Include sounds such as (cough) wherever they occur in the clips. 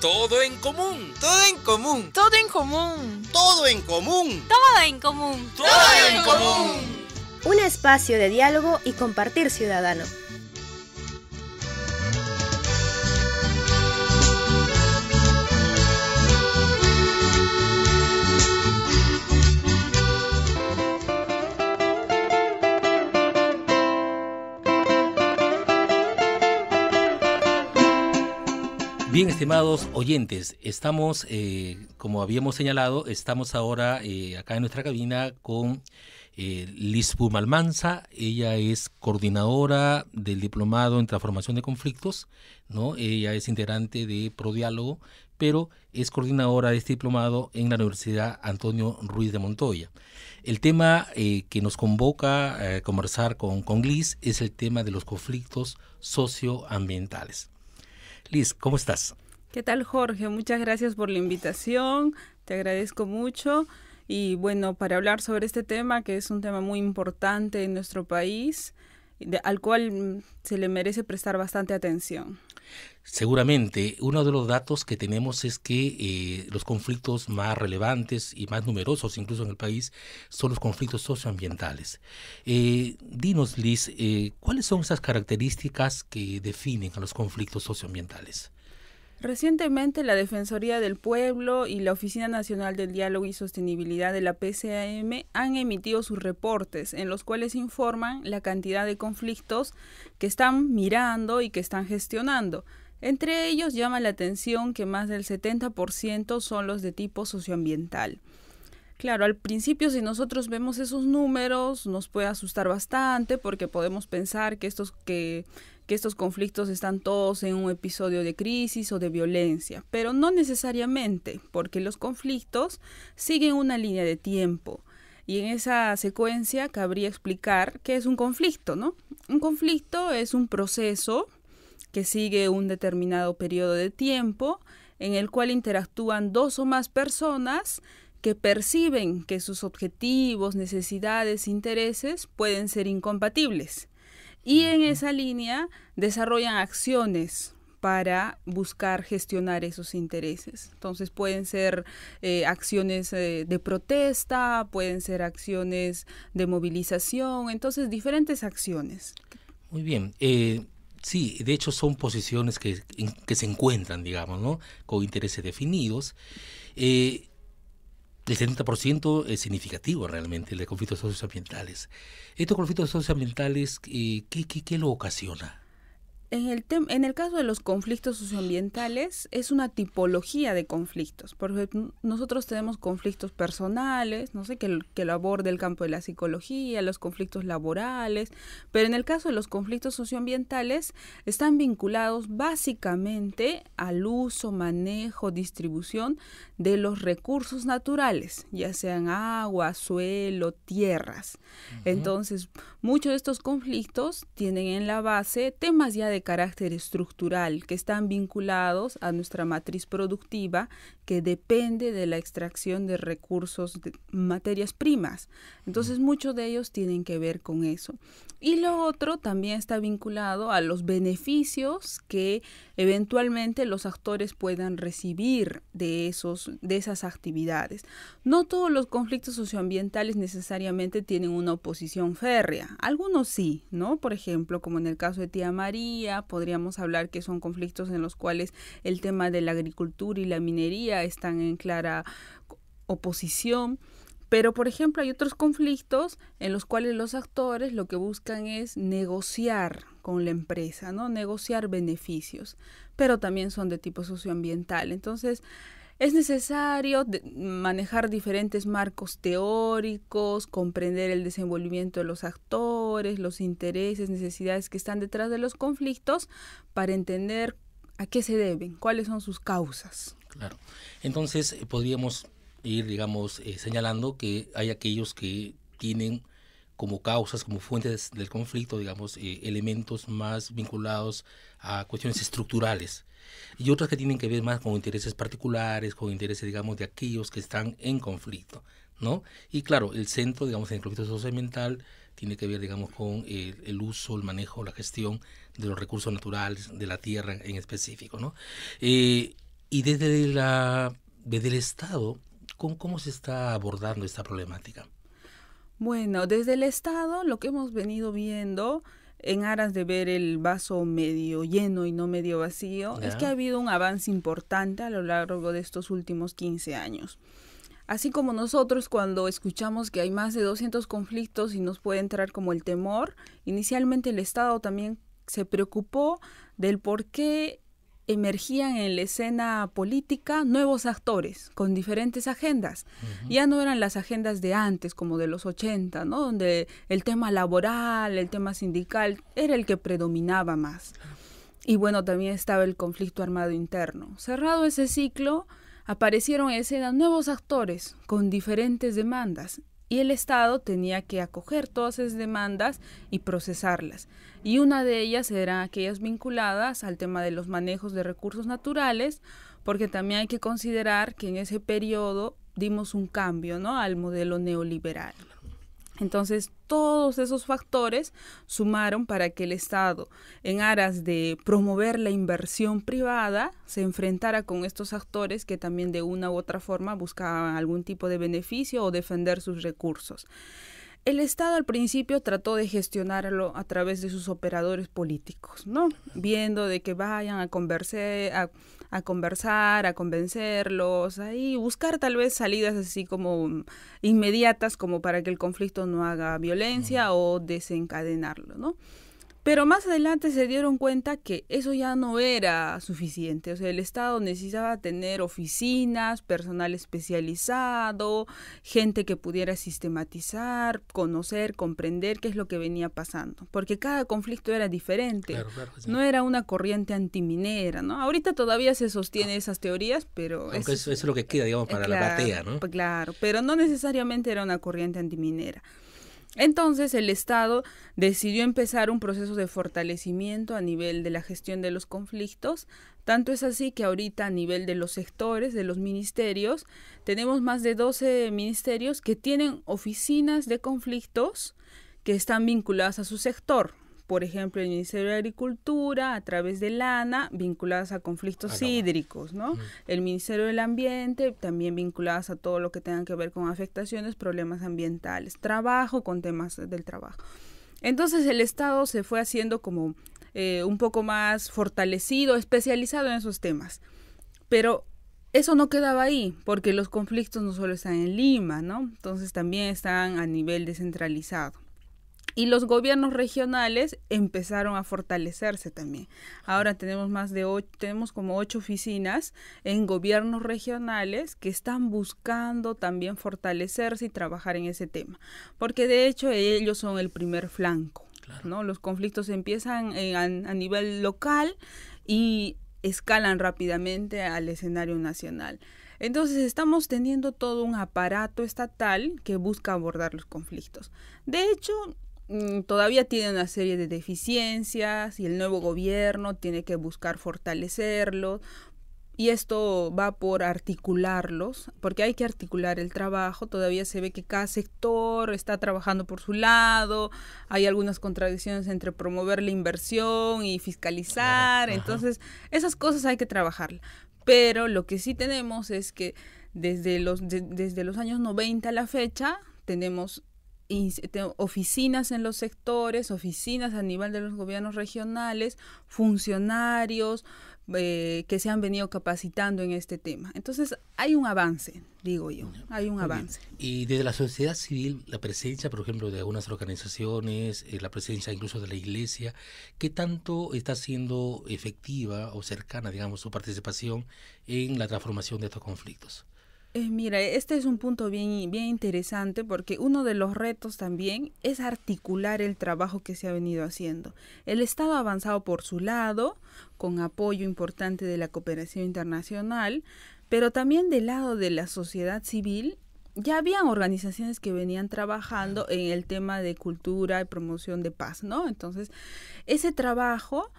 Todo en común. Todo en común. Todo en común. Todo en común. Todo en común. Todo en común. Un espacio de diálogo y compartir ciudadano. Bien, estimados oyentes, estamos, eh, como habíamos señalado, estamos ahora eh, acá en nuestra cabina con eh, Liz Ella es coordinadora del Diplomado en Transformación de Conflictos, ¿no? Ella es integrante de Prodiálogo, pero es coordinadora de este diplomado en la Universidad Antonio Ruiz de Montoya. El tema eh, que nos convoca a conversar con, con Liz es el tema de los conflictos socioambientales. Liz, ¿cómo estás? ¿Qué tal, Jorge? Muchas gracias por la invitación. Te agradezco mucho. Y bueno, para hablar sobre este tema, que es un tema muy importante en nuestro país, al cual mm, se le merece prestar bastante atención. Seguramente, uno de los datos que tenemos es que eh, los conflictos más relevantes y más numerosos incluso en el país son los conflictos socioambientales. Eh, dinos, Liz, eh, ¿cuáles son esas características que definen a los conflictos socioambientales? Recientemente, la Defensoría del Pueblo y la Oficina Nacional del Diálogo y Sostenibilidad de la PCAM han emitido sus reportes en los cuales informan la cantidad de conflictos que están mirando y que están gestionando. Entre ellos llama la atención que más del 70% son los de tipo socioambiental. Claro, al principio si nosotros vemos esos números nos puede asustar bastante porque podemos pensar que estos, que, estos conflictos están todos en un episodio de crisis o de violencia, pero no necesariamente porque los conflictos siguen una línea de tiempo. Y en esa secuencia cabría explicar qué es un conflicto, ¿no? Un conflicto es un proceso que sigue un determinado periodo de tiempo en el cual interactúan dos o más personas que perciben que sus objetivos, necesidades, intereses pueden ser incompatibles. Y en esa línea desarrollan acciones para buscar gestionar esos intereses. Entonces pueden ser eh, acciones eh, de protesta, pueden ser acciones de movilización, entonces diferentes acciones. Muy bien. Eh, Sí, de hecho son posiciones que, se encuentran, digamos, ¿no? con intereses definidos. Eh, el 70% es significativo realmente, el de conflictos socioambientales. Estos conflictos socioambientales, eh, ¿qué, qué lo ocasiona? en el, en el caso de los conflictos socioambientales, es una tipología de conflictos. Por ejemplo, nosotros tenemos conflictos personales, no sé, que, lo aborde el campo de la psicología, los conflictos laborales, pero en el caso de los conflictos socioambientales, están vinculados básicamente al uso, manejo, distribución de los recursos naturales, ya sean agua, suelo, tierras. Entonces, muchos de estos conflictos tienen en la base temas ya de carácter estructural que están vinculados a nuestra matriz productiva que depende de la extracción de recursos, de materias primas. Entonces, muchos de ellos tienen que ver con eso. Y lo otro también está vinculado a los beneficios que eventualmente los actores puedan recibir de, esos, de esas actividades. No todos los conflictos socioambientales necesariamente tienen una oposición férrea. Algunos sí, ¿no? Por ejemplo, como en el caso de Tía María, podríamos hablar que son conflictos en los cuales el tema de la agricultura y la minería están en clara oposición. Pero, por ejemplo, hay otros conflictos en los cuales los actores lo que buscan es negociar con la empresa, ¿no? Negociar beneficios, pero también son de tipo socioambiental. Entonces, es necesario manejar diferentes marcos teóricos, comprender el desenvolvimiento de los actores, los intereses, necesidades que están detrás de los conflictos para entender a qué se deben, cuáles son sus causas. Claro. Entonces eh, podríamos ir, digamos, eh, señalando que hay aquellos que tienen como causas, como fuentes del conflicto, digamos, eh, elementos más vinculados a cuestiones estructurales y otras que tienen que ver más con intereses particulares, con intereses, digamos, de aquellos que están en conflicto, ¿no? Y claro, el centro, digamos, en el conflicto socioambiental tiene que ver, digamos, con el, uso, el manejo, la gestión de los recursos naturales, de la tierra en específico, ¿no? Y desde, la, el Estado, ¿cómo, ¿cómo se está abordando esta problemática? Bueno, desde el Estado lo que hemos venido viendo en aras de ver el vaso medio lleno y no medio vacío, es que ha habido un avance importante a lo largo de estos últimos 15 años. Así como nosotros cuando escuchamos que hay más de 200 conflictos y nos puede entrar como el temor, inicialmente el Estado también se preocupó del por qué emergían en la escena política nuevos actores con diferentes agendas. Ya no eran las agendas de antes, como de los 80, Donde el tema laboral, el tema sindical, era el que predominaba más. Y bueno, también estaba el conflicto armado interno. Cerrado ese ciclo, aparecieron en escena nuevos actores con diferentes demandas y el Estado tenía que acoger todas esas demandas y procesarlas. Y una de ellas eran aquellas vinculadas al tema de los manejos de recursos naturales, porque también hay que considerar que en ese periodo dimos un cambio ¿no? al modelo neoliberal. Entonces, todos esos factores sumaron para que el Estado, en aras de promover la inversión privada, se enfrentara con estos actores que también de una u otra forma buscaban algún tipo de beneficio o defender sus recursos. El Estado al principio trató de gestionarlo a través de sus operadores políticos, ¿no? Viendo de que vayan a, converse, a, conversar, a convencerlos, ahí buscar tal vez salidas así como inmediatas como para que el conflicto no haga violencia o desencadenarlo, ¿no? Pero más adelante se dieron cuenta que eso ya no era suficiente. O sea, el Estado necesitaba tener oficinas, personal especializado, gente que pudiera sistematizar, conocer, comprender qué es lo que venía pasando. Porque cada conflicto era diferente. No era una corriente antiminera, ¿no? Ahorita todavía se sostiene esas teorías, pero... Aunque es, eso, es lo que queda, digamos, para la batalla, ¿no? Claro, pero no necesariamente era una corriente antiminera. Entonces el Estado decidió empezar un proceso de fortalecimiento a nivel de la gestión de los conflictos. Tanto es así que ahorita a nivel de los sectores, de los ministerios, tenemos más de 12 ministerios que tienen oficinas de conflictos que están vinculadas a su sector por ejemplo, el Ministerio de Agricultura a través de lana vinculadas a conflictos ah, hídricos, ¿no? Mm. El Ministerio del Ambiente también vinculadas a todo lo que tenga que ver con afectaciones, problemas ambientales, trabajo con temas del trabajo. Entonces el Estado se fue haciendo como eh, un poco más fortalecido, especializado en esos temas. Pero eso no quedaba ahí, porque los conflictos no solo están en Lima, ¿no? Entonces también están a nivel descentralizado. Y los gobiernos regionales empezaron a fortalecerse también. Ahora tenemos más de ocho, tenemos como ocho oficinas en gobiernos regionales que están buscando también fortalecerse y trabajar en ese tema. Porque de hecho ellos son el primer flanco. ¿no? Los conflictos empiezan eh, a nivel local y escalan rápidamente al escenario nacional. Entonces estamos teniendo todo un aparato estatal que busca abordar los conflictos. De hecho, Mm, todavía tiene una serie de deficiencias y el nuevo gobierno tiene que buscar fortalecerlos. Y esto va por articularlos, porque hay que articular el trabajo. Todavía se ve que cada sector está trabajando por su lado. Hay algunas contradicciones entre promover la inversión y fiscalizar. Entonces, esas cosas hay que trabajar. Pero lo que sí tenemos es que desde los, desde los años 90 a la fecha tenemos oficinas en los sectores, oficinas a nivel de los gobiernos regionales, funcionarios eh, que se han venido capacitando en este tema. Entonces, hay un avance, digo yo, hay un avance. Y desde la sociedad civil, la presencia, por ejemplo, de algunas organizaciones, eh, la presencia incluso de la iglesia, ¿qué tanto está siendo efectiva o cercana, digamos, su participación en la transformación de estos conflictos? Eh, mira, este es un punto bien, bien interesante porque uno de los retos también es articular el trabajo que se ha venido haciendo. El Estado ha avanzado por su lado, con apoyo importante de la cooperación internacional, pero también del lado de la sociedad civil ya habían organizaciones que venían trabajando en el tema de cultura y promoción de paz, ¿no? Entonces, ese trabajo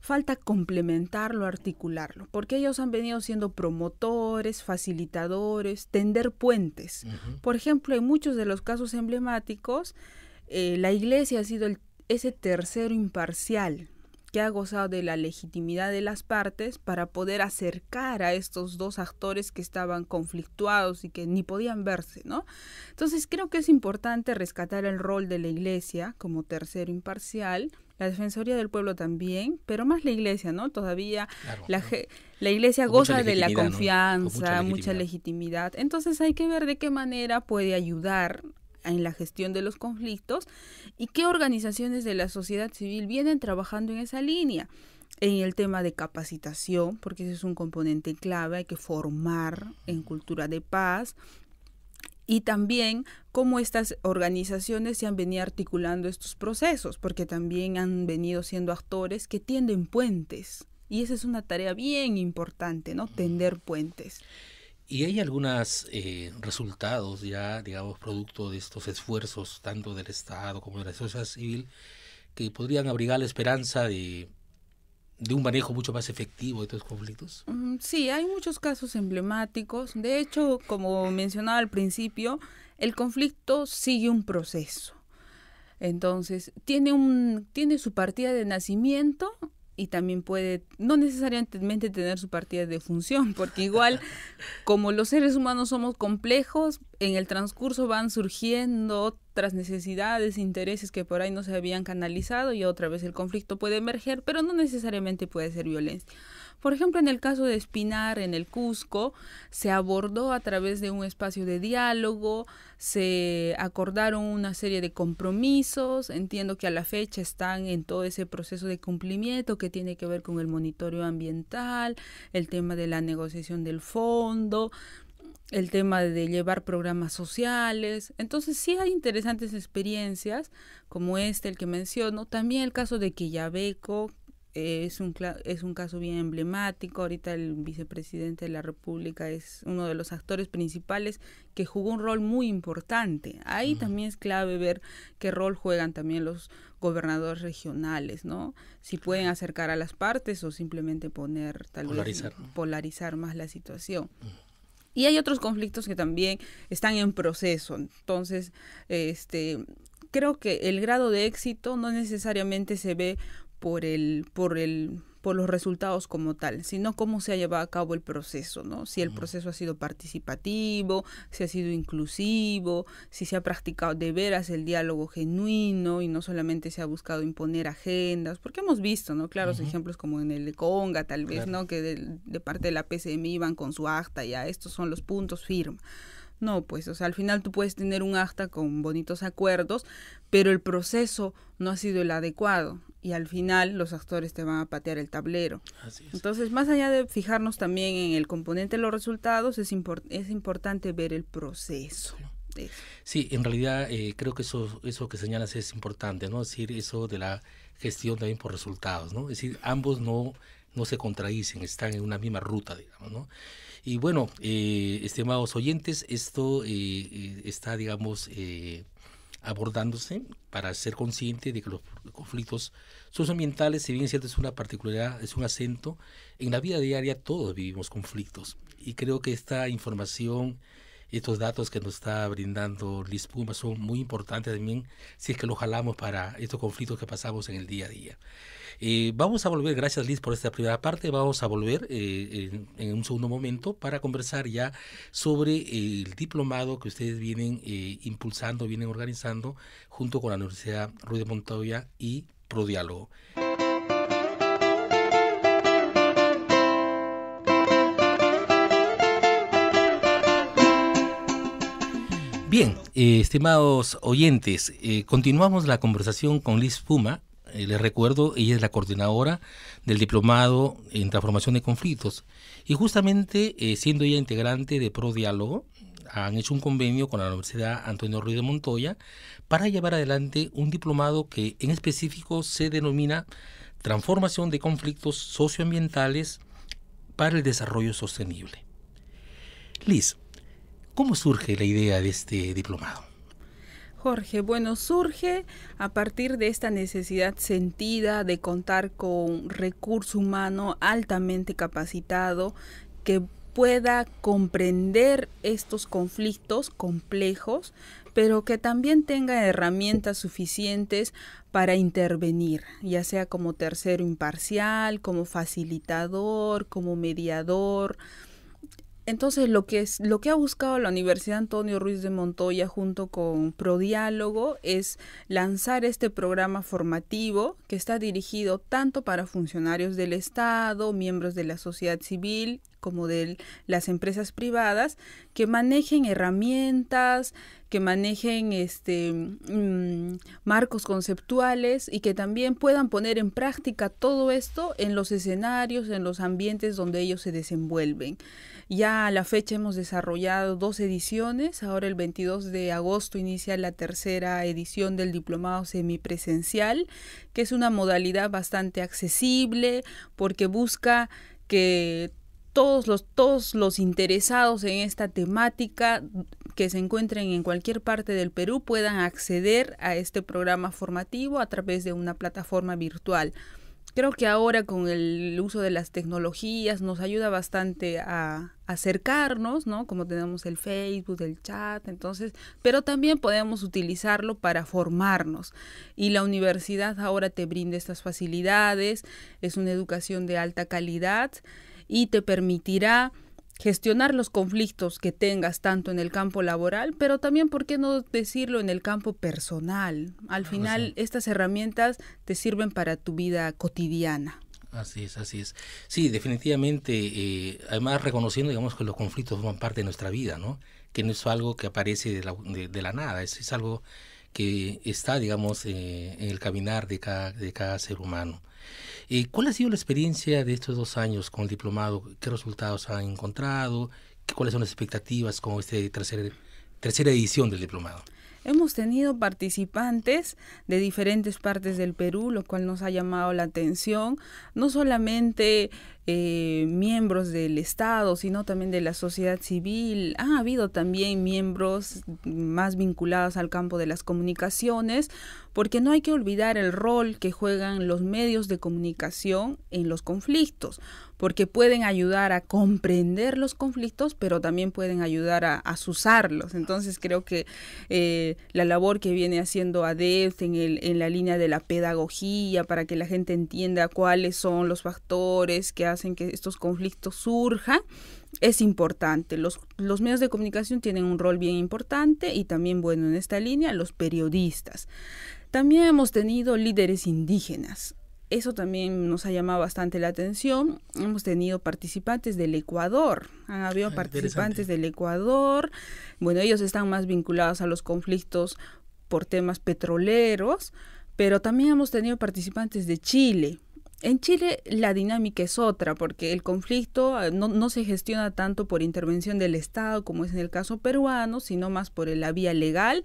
falta complementarlo, articularlo, porque ellos han venido siendo promotores, facilitadores, tender puentes. Por ejemplo, en muchos de los casos emblemáticos, eh, la iglesia ha sido ese tercero imparcial que ha gozado de la legitimidad de las partes para poder acercar a estos dos actores que estaban conflictuados y que ni podían verse, ¿no? Entonces creo que es importante rescatar el rol de la iglesia como tercero imparcial, la Defensoría del Pueblo también, pero más la Iglesia, ¿no? Todavía la, la Iglesia goza de la confianza, mucha, legitimidad. mucha legitimidad. Entonces hay que ver de qué manera puede ayudar en la gestión de los conflictos y qué organizaciones de la sociedad civil vienen trabajando en esa línea en el tema de capacitación, porque ese es un componente clave, hay que formar en cultura de paz, y también cómo estas organizaciones se han venido articulando estos procesos, porque también han venido siendo actores que tienden puentes. Y esa es una tarea bien importante, ¿no? Tender mm. puentes. Y hay algunos eh, resultados ya, digamos, producto de estos esfuerzos, tanto del Estado como de la sociedad civil, que podrían abrigar la esperanza de de un manejo mucho más efectivo de estos conflictos? Mm, sí, hay muchos casos emblemáticos. De hecho, como mencionaba al principio, el conflicto sigue un proceso. Entonces, tiene, un, tiene su partida de nacimiento y también puede no necesariamente tener su partida de función, porque igual (laughs) como los seres humanos somos complejos, en el transcurso van surgiendo otras necesidades, intereses que por ahí no se habían canalizado y otra vez el conflicto puede emerger, pero no necesariamente puede ser violencia. Por ejemplo, en el caso de Espinar, en el Cusco, se abordó a través de un espacio de diálogo, se acordaron una serie de compromisos, entiendo que a la fecha están en todo ese proceso de cumplimiento que tiene que ver con el monitoreo ambiental, el tema de la negociación del fondo, el tema de llevar programas sociales. Entonces sí hay interesantes experiencias como este, el que menciono. También el caso de Quillabeco, es un, es un caso bien emblemático. Ahorita el vicepresidente de la República es uno de los actores principales que jugó un rol muy importante. Ahí también es clave ver qué rol juegan también los gobernadores regionales, ¿no? Si pueden acercar a las partes o simplemente poner, tal polarizar. vez, polarizar más la situación. Y hay otros conflictos que también están en proceso. Entonces, este, creo que el grado de éxito no necesariamente se ve por el, por el, por los resultados como tal, sino cómo se ha llevado a cabo el proceso, ¿no? Si el proceso ha sido participativo, si ha sido inclusivo, si se ha practicado de veras el diálogo genuino y no solamente se ha buscado imponer agendas, porque hemos visto, ¿no? Claros ejemplos como en el de Conga, tal vez, ¿no? Que de, parte de la PCM iban con su acta, ya, estos son los puntos, firma. No, pues, o sea, al final tú puedes tener un acta con bonitos acuerdos, pero el proceso no ha sido el adecuado y al final los actores te van a patear el tablero. Entonces, más allá de fijarnos también en el componente de los resultados, es, es importante ver el proceso. Sí, en realidad eh, creo que eso, eso que señalas es importante, ¿no? Es decir, eso de la gestión también por resultados, ¿no? Es decir, ambos no, no se contradicen, están en una misma ruta, digamos, ¿no? Y bueno, eh, estimados oyentes, esto eh, está, digamos, abordándose para ser consciente de que los conflictos socioambientales, si bien cierto es una particularidad, es un acento, en la vida diaria todos vivimos conflictos y creo que esta información estos datos que nos está brindando Liz Puma son muy importantes también si es que lo jalamos para estos conflictos que pasamos en el día a día. Eh, vamos a volver, gracias Liz por esta primera parte, vamos a volver eh, en, un segundo momento para conversar ya sobre eh, el diplomado que ustedes vienen impulsando, vienen organizando junto con la Universidad Ruiz de Montoya y Prodiálogo. Bien, eh, estimados oyentes, eh, continuamos la conversación con Liz Fuma. Eh, les recuerdo, ella es la coordinadora del Diplomado en Transformación de Conflictos. Y justamente, siendo ella integrante de ProDiálogo, han hecho un convenio con la Universidad Antonio Ruiz de Montoya para llevar adelante un diplomado que en específico se denomina Transformación de Conflictos Socioambientales para el Desarrollo Sostenible. Liz, ¿Cómo surge la idea de este diplomado? Jorge, bueno, surge a partir de esta necesidad sentida de contar con recurso humano altamente capacitado que pueda comprender estos conflictos complejos, pero que también tenga herramientas suficientes para intervenir, ya sea como tercero imparcial, como facilitador, como mediador, entonces, lo que, es, lo que ha buscado la Universidad Antonio Ruiz de Montoya junto con Prodiálogo es lanzar este programa formativo que está dirigido tanto para funcionarios del Estado, miembros de la sociedad civil como de las empresas privadas que manejen herramientas, que manejen este, mm, marcos conceptuales y que también puedan poner en práctica todo esto en los escenarios, en los ambientes donde ellos se desenvuelven. Ya a la fecha hemos desarrollado dos ediciones, ahora el 22 de agosto inicia la tercera edición del diplomado semipresencial, que es una modalidad bastante accesible porque busca que todos los, todos los interesados en esta temática que se encuentren en cualquier parte del Perú puedan acceder a este programa formativo a través de una plataforma virtual. Creo que ahora con el uso de las tecnologías nos ayuda bastante a acercarnos, ¿no? Como tenemos el Facebook, el chat, entonces, pero también podemos utilizarlo para formarnos. Y la universidad ahora te brinda estas facilidades, es una educación de alta calidad y te permitirá gestionar los conflictos que tengas tanto en el campo laboral, pero también, ¿por qué no decirlo en el campo personal? Al final, estas herramientas te sirven para tu vida cotidiana. Así es, así es. Sí, definitivamente, eh, además reconociendo, digamos, que los conflictos forman parte de nuestra vida, ¿no? Que no es algo que aparece de la, de, la nada, es, algo que está, digamos, eh, en el caminar de cada, de cada ser humano. Eh, ¿Cuál ha sido la experiencia de estos dos años con el diplomado? ¿Qué resultados han encontrado? ¿Cuáles son las expectativas con esta tercera, tercera edición del diplomado? Hemos tenido participantes de diferentes partes del Perú, lo cual nos ha llamado la atención, no solamente eh, miembros del Estado, sino también de la sociedad civil. Ha habido también miembros más vinculados al campo de las comunicaciones, porque no hay que olvidar el rol que juegan los medios de comunicación en los conflictos, porque pueden ayudar a comprender los conflictos, pero también pueden ayudar a, a susarlos. Entonces creo que eh, la labor que viene haciendo ADEF en, en la línea de la pedagogía, para que la gente entienda cuáles son los factores que hacen en que estos conflictos surjan es importante. Los, medios de comunicación tienen un rol bien importante y también, bueno, en esta línea, los periodistas. También hemos tenido líderes indígenas. Eso también nos ha llamado bastante la atención. Hemos tenido participantes del Ecuador. Han habido ah, participantes del Ecuador. Bueno, ellos están más vinculados a los conflictos por temas petroleros, pero también hemos tenido participantes de Chile, en Chile la dinámica es otra, porque el conflicto ah, no, se gestiona tanto por intervención del Estado, como es en el caso peruano, sino más por la vía legal.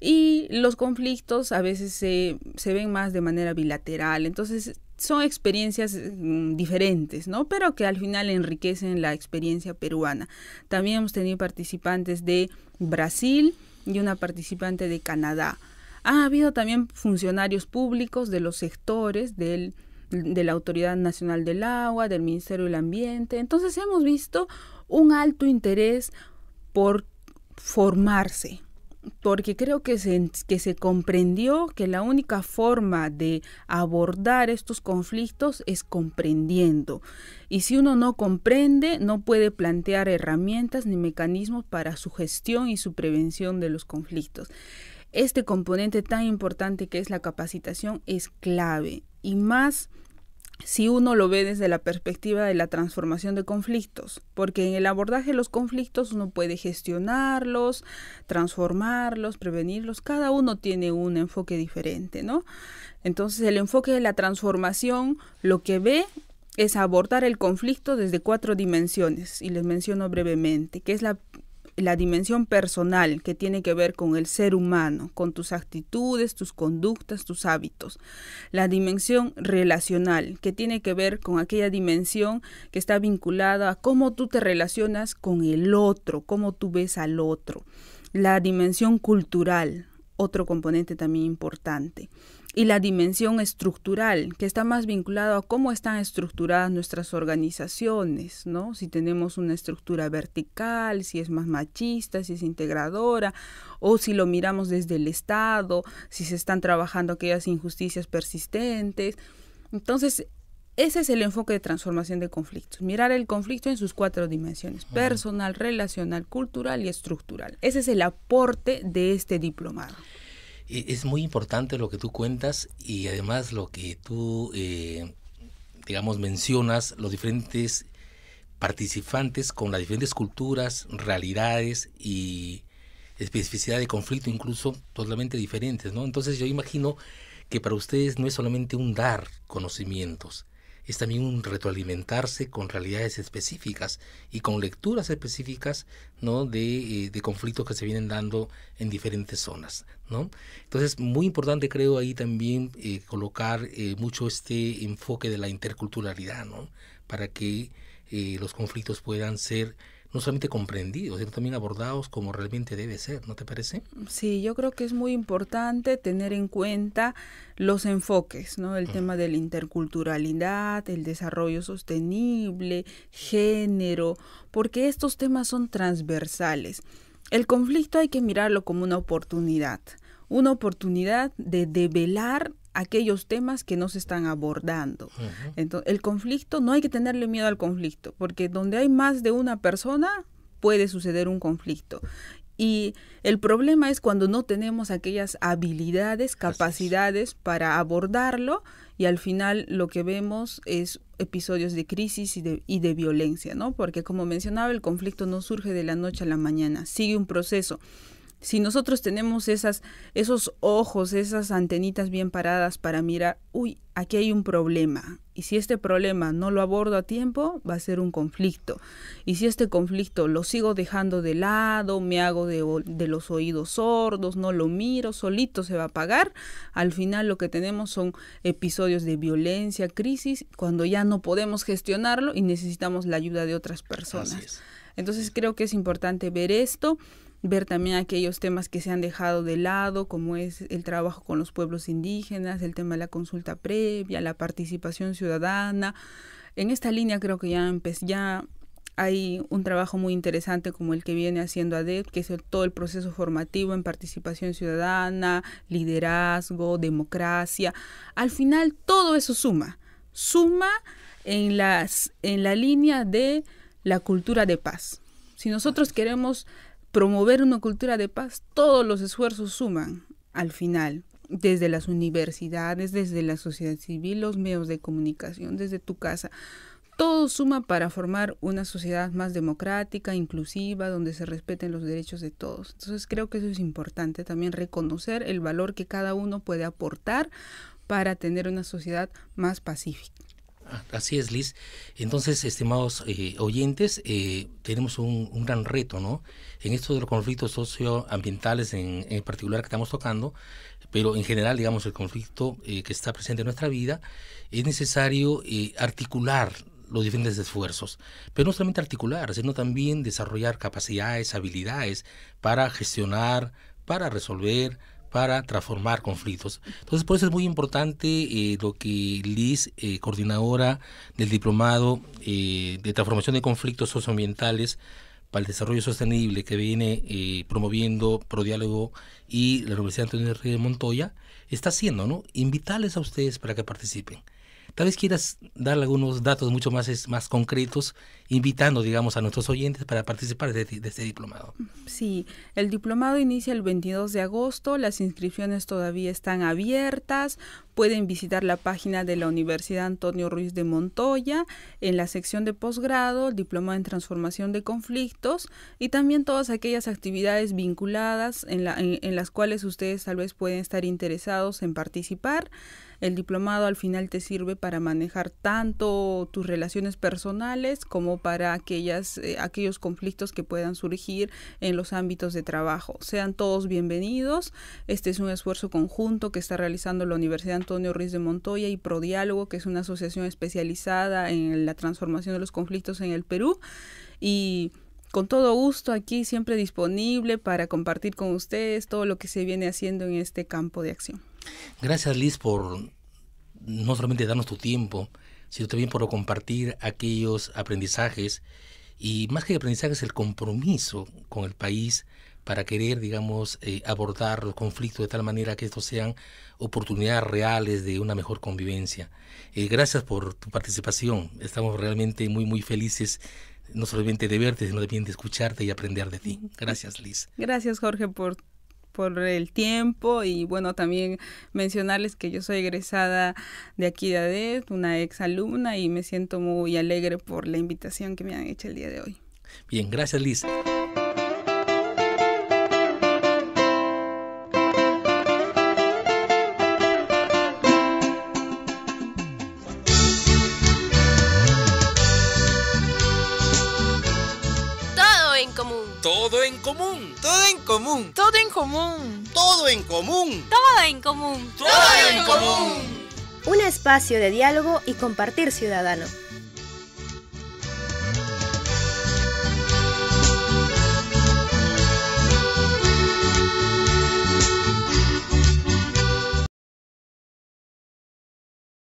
Y los conflictos a veces se, se ven más de manera bilateral. Entonces son experiencias mm, diferentes, ¿no? Pero que al final enriquecen la experiencia peruana. También hemos tenido participantes de Brasil y una participante de Canadá. Ha habido también funcionarios públicos de los sectores del de la Autoridad Nacional del Agua, del Ministerio del Ambiente. Entonces hemos visto un alto interés por formarse, porque creo que se, que se comprendió que la única forma de abordar estos conflictos es comprendiendo. Y si uno no comprende, no puede plantear herramientas ni mecanismos para su gestión y su prevención de los conflictos. Este componente tan importante que es la capacitación es clave y más si uno lo ve desde la perspectiva de la transformación de conflictos, porque en el abordaje de los conflictos uno puede gestionarlos, transformarlos, prevenirlos, cada uno tiene un enfoque diferente, ¿no? Entonces el enfoque de la transformación lo que ve es abordar el conflicto desde cuatro dimensiones, y les menciono brevemente, que es la la dimensión personal que tiene que ver con el ser humano, con tus actitudes, tus conductas, tus hábitos. La dimensión relacional que tiene que ver con aquella dimensión que está vinculada a cómo tú te relacionas con el otro, cómo tú ves al otro. La dimensión cultural, otro componente también importante y la dimensión estructural, que está más vinculado a cómo están estructuradas nuestras organizaciones, ¿no? Si tenemos una estructura vertical, si es más machista, si es integradora, o si lo miramos desde el Estado, si se están trabajando aquellas injusticias persistentes. Entonces, ese es el enfoque de transformación de conflictos, mirar el conflicto en sus cuatro dimensiones, personal, relacional, cultural y estructural. Ese es el aporte de este diplomado. E-, es muy importante lo que tú cuentas y además lo que tú, eh, digamos, mencionas, los diferentes participantes con las diferentes culturas, realidades y especificidad de conflicto, incluso totalmente diferentes, ¿no? Entonces yo imagino que para ustedes no es solamente un dar conocimientos, es también un retroalimentarse con realidades específicas y con lecturas específicas ¿no? Eh, de, conflictos que se vienen dando en diferentes zonas. ¿no? Entonces, muy importante creo ahí también eh, colocar eh, mucho este enfoque de la interculturalidad ¿no? para que los conflictos puedan ser no solamente comprendidos, sino también abordados como realmente debe ser, ¿no te parece? Sí, yo creo que es muy importante tener en cuenta los enfoques, ¿no? El tema de la interculturalidad, el desarrollo sostenible, género, porque estos temas son transversales. El conflicto hay que mirarlo como una oportunidad, una oportunidad de develar aquellos temas que no se están abordando. Entonces, el conflicto, no hay que tenerle miedo al conflicto, porque donde hay más de una persona puede suceder un conflicto. Y el problema es cuando no tenemos aquellas habilidades, capacidades para abordarlo y al final lo que vemos es episodios de crisis y de, y de violencia, ¿no? Porque como mencionaba, el conflicto no surge de la noche a la mañana, sigue un proceso. Si nosotros tenemos esas, esos ojos, esas antenitas bien paradas para mirar, uy, aquí hay un problema. Y si este problema no lo abordo a tiempo, va a ser un conflicto. Y si este conflicto lo sigo dejando de lado, me hago de, de los oídos sordos, no lo miro, solito se va a apagar, al final lo que tenemos son episodios de violencia, crisis, cuando ya no podemos gestionarlo y necesitamos la ayuda de otras personas. Entonces creo que es importante ver esto ver también aquellos temas que se han dejado de lado, como es el trabajo con los pueblos indígenas, el tema de la consulta previa, la participación ciudadana. En esta línea creo que ya, ya hay un trabajo muy interesante como el que viene haciendo ADEP, que es todo el proceso formativo en participación ciudadana, liderazgo, democracia. Al final todo eso suma, suma en, las, en la línea de la cultura de paz. Si nosotros queremos promover una cultura de paz, todos los esfuerzos suman al final, desde las universidades, desde la sociedad civil, los medios de comunicación, desde tu casa. Todo suma para formar una sociedad más democrática, inclusiva, donde se respeten los derechos de todos. Entonces creo que eso es importante, también reconocer el valor que cada uno puede aportar para tener una sociedad más pacífica. Así es, Liz. Entonces, estimados eh, oyentes, eh, tenemos un, gran reto, ¿no? En esto de los conflictos socioambientales en, particular que estamos tocando, pero en general, digamos, el conflicto eh, que está presente en nuestra vida, es necesario articular los diferentes esfuerzos, pero no solamente articular, sino también desarrollar capacidades, habilidades para gestionar, para resolver, para transformar conflictos. Entonces, por eso es muy importante eh, lo que Liz, eh, coordinadora del Diplomado eh, de Transformación de Conflictos Socioambientales para el Desarrollo Sostenible, que viene promoviendo ProDiálogo y la Universidad Antonio de Montoya, está haciendo, ¿no? Invitarles a ustedes para que participen. Tal vez quieras dar algunos datos mucho más, más concretos, invitando, digamos, a nuestros oyentes para participar de, este, este diplomado. Sí, el diplomado inicia el 22 de agosto, las inscripciones todavía están abiertas, pueden visitar la página de la Universidad Antonio Ruiz de Montoya, en la sección de posgrado, el diplomado en transformación de conflictos y también todas aquellas actividades vinculadas en, en las cuales ustedes tal vez pueden estar interesados en participar. El diplomado al final te sirve para manejar tanto tus relaciones personales como para aquellas, eh, aquellos conflictos que puedan surgir en los ámbitos de trabajo. Sean todos bienvenidos. Este es un esfuerzo conjunto que está realizando la Universidad Antonio Ruiz de Montoya y Prodiálogo, que es una asociación especializada en la transformación de los conflictos en el Perú. Y con todo gusto aquí, siempre disponible para compartir con ustedes todo lo que se viene haciendo en este campo de acción. Gracias Liz por no solamente darnos tu tiempo, sino también por compartir aquellos aprendizajes y más que aprendizajes el compromiso con el país para querer, digamos, eh, abordar los conflictos de tal manera que estos sean oportunidades reales de una mejor convivencia. Eh, gracias por tu participación. Estamos realmente muy, muy felices no solamente de verte, sino también de escucharte y aprender de ti. Gracias, Liz. Gracias, Jorge, por por el tiempo y bueno, también mencionarles que yo soy egresada de aquí de una ex alumna y me siento muy alegre por la invitación que me han hecho el día de hoy. Bien, gracias Liz. común. Todo en común. Todo en común. Todo en común. Un espacio de diálogo y compartir ciudadano.